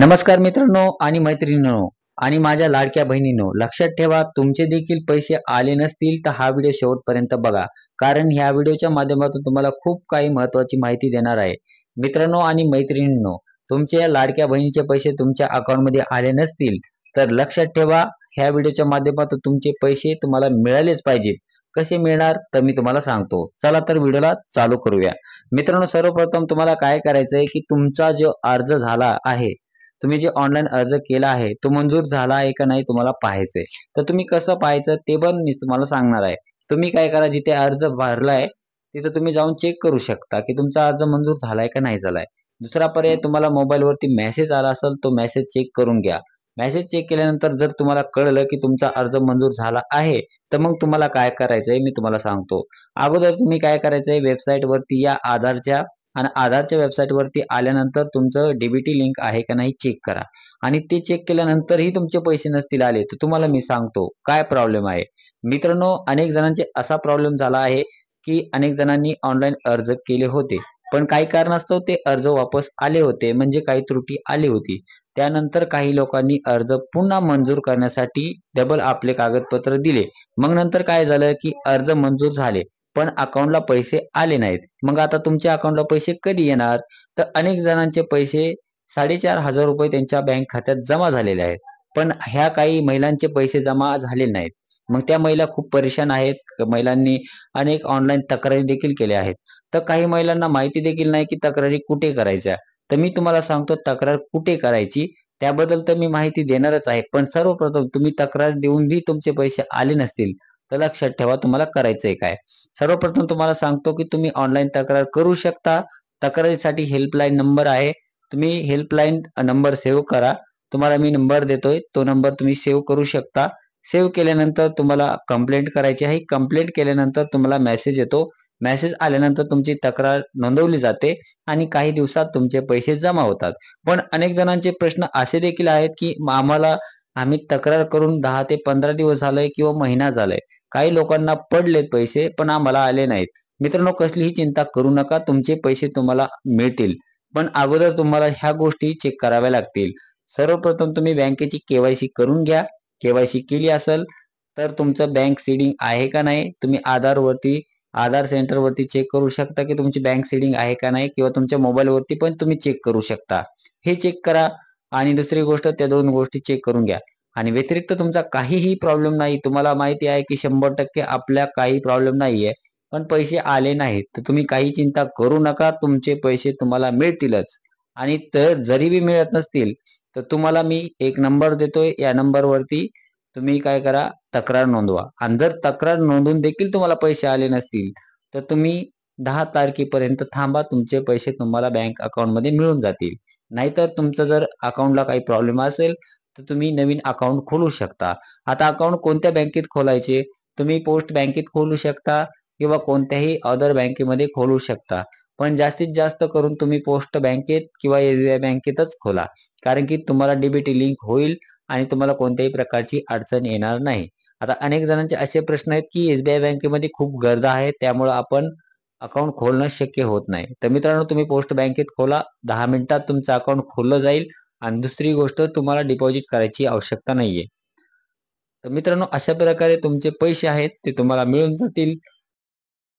नमस्कार मित्रांनो आणि मैत्रिणींनो आणि माझ्या लाडक्या बहिणींनो लक्षात ठेवा तुमचे देखील पैसे आले नसतील तर हा व्हिडिओ शेवटपर्यंत बघा कारण ह्या व्हिडिओच्या माध्यमातून तुम्हाला खूप काही महत्वाची माहिती देणार आहे मित्रांनो आणि मैत्रिणींनो तुमच्या लाडक्या बहिणीचे पैसे तुमच्या अकाउंटमध्ये आले नसतील तर लक्षात ठेवा ह्या व्हिडिओच्या माध्यमातून तुमचे पैसे तुम्हाला मिळालेच पाहिजेत कसे मिळणार तर मी तुम्हाला सांगतो चला तर व्हिडिओला चालू करूया मित्रांनो सर्वप्रथम तुम्हाला काय करायचं आहे की तुमचा जो अर्ज झाला आहे तुम्ही जे ऑनलाईन अर्ज केला आहे तो मंजूर झाला आहे का नाही तुम्हाला पाहायचंय तर तुम्ही कसं पाहायचं ते पण मी तुम्हाला सांगणार आहे तुम्ही काय करा जिथे अर्ज भरलाय तिथं तुम्ही जाऊन चेक करू शकता की तुमचा अर्ज मंजूर झालाय का नाही झालाय दुसरा पर्याय तुम्हाला मोबाईलवरती मेसेज आला असेल तो मेसेज चेक करून घ्या मेसेज चेक केल्यानंतर जर तुम्हाला कळलं की तुमचा अर्ज मंजूर झाला आहे तर मग तुम्हाला काय करायचंय मी तुम्हाला सांगतो अगोदर तुम्ही काय करायचंय वेबसाईट वरती या आधारच्या आणि आधारच्या वेबसाईटवरती आल्यानंतर तुमचं डीबीटी लिंक आहे का नाही चेक करा आणि ते चेक केल्यानंतरही तुमचे पैसे नसतील आले तर तुम्हाला मी सांगतो काय प्रॉब्लेम आहे मित्रांनो अनेक जणांचे असा प्रॉब्लेम झाला आहे की अनेक जणांनी ऑनलाईन अर्ज केले होते पण काही कारणास्तव ते अर्ज वापस आले होते म्हणजे काही त्रुटी आली होती त्यानंतर काही लोकांनी अर्ज पुन्हा मंजूर करण्यासाठी डबल आपले कागदपत्र दिले मग नंतर काय झालं की अर्ज मंजूर झाले पण अकाउंटला पैसे आले नाहीत मग आता तुमच्या अकाउंटला पैसे कधी येणार तर अनेक जणांचे पैसे साडेचार हजार रुपये त्यांच्या बँक खात्यात जमा झालेले आहेत पण ह्या काही महिलांचे पैसे जमा झाले नाहीत मग त्या महिला खूप परेशान आहेत महिलांनी अनेक ऑनलाईन तक्रारी देखील केल्या आहेत तर काही महिलांना माहिती देखील नाही की तक्रारी कुठे करायच्या तर मी तुम्हाला सांगतो तक्रार कुठे करायची त्याबद्दल तर मी माहिती देणारच आहे पण सर्वप्रथम तुम्ही तक्रार देऊनही तुमचे पैसे आले नसतील तर लक्षात ठेवा तुम्हाला करायचंय काय सर्वप्रथम तुम्हाला सांगतो की तुम्ही ऑनलाईन तक्रार करू शकता तक्रारीसाठी हेल्पलाईन नंबर आहे तुम्ही हेल्पलाईन नंबर सेव्ह करा तुम्हाला मी नंबर देतोय तो नंबर तुम्ही सेव्ह करू शकता सेव्ह केल्यानंतर तुम्हाला कंप्लेंट करायची आहे कंप्लेंट केल्यानंतर तुम्हाला मेसेज येतो मेसेज आल्यानंतर तुमची तक्रार नोंदवली जाते आणि काही दिवसात तुमचे पैसे जमा होतात पण अनेक जणांचे प्रश्न असे देखील आहेत की आम्हाला आम्ही तक्रार करून दहा ते पंधरा दिवस झालंय किंवा महिना झालाय काही लोकांना पडलेत पैसे पण आम्हाला आले नाहीत मित्रांनो कसलीही चिंता करू नका तुमचे पैसे तुम्हाला मिळतील पण अगोदर तुम्हाला ह्या गोष्टी चेक कराव्या लागतील सर्वप्रथम तुम्ही बँकेची केवायसी करून घ्या केवायसी केली असेल तर तुमचं बँक सीडिंग आहे का नाही तुम्ही आधारवरती आधार सेंटरवरती चेक करू शकता की तुमची बँक सीडिंग आहे का नाही किंवा तुमच्या मोबाईलवरती पण तुम्ही चेक करू शकता हे चेक करा आणि दुसरी गोष्ट त्या दोन गोष्टी चेक करून घ्या आणि व्यतिरिक्त तुमचा काहीही प्रॉब्लेम नाही तुम्हाला माहिती आहे की शंभर टक्के आपल्या काही प्रॉब्लेम नाही आहे पण पैसे आले नाहीत तर तुम्ही काही चिंता करू नका तुमचे पैसे तुम्हाला मिळतीलच आणि तर जरी बी मिळत नसतील तर तुम्हाला मी एक नंबर देतोय या नंबरवरती तुम्ही काय करा तक्रार नोंदवा आणि जर तक्रार नोंदून देखील तुम्हाला पैसे आले नसतील तर तुम्ही दहा तारखेपर्यंत थांबा तुमचे पैसे तुम्हाला बँक अकाउंटमध्ये मिळून जातील नाहीतर तुमचं जर अकाउंटला काही प्रॉब्लेम असेल तर तुम्ही नवीन अकाउंट खोलू शकता आता अकाउंट कोणत्या बँकेत खोलायचे तुम्ही पोस्ट बँकेत खोलू शकता किंवा कोणत्याही अदर बँकेमध्ये खोलू शकता पण जास्तीत जास्त करून तुम्ही पोस्ट बँकेत किंवा एसबीआय बँकेतच खोला कारण की तुम्हाला डीबीटी लिंक होईल आणि तुम्हाला कोणत्याही प्रकारची अडचण येणार नाही आता अनेक जणांचे असे प्रश्न आहेत की एसबीआय बँकेमध्ये खूप गर्दा आहे त्यामुळे आपण अकाउंट खोलणं शक्य होत नाही तर मित्रांनो तुम्ही पोस्ट बँकेत खोला दहा मिनिटात तुमचं अकाउंट खोललं जाईल आणि दुसरी गोष्ट तुम्हाला डिपॉझिट करायची आवश्यकता नाहीये तर मित्रांनो अशा प्रकारे तुमचे पैसे आहेत ते तुम्हाला मिळून जातील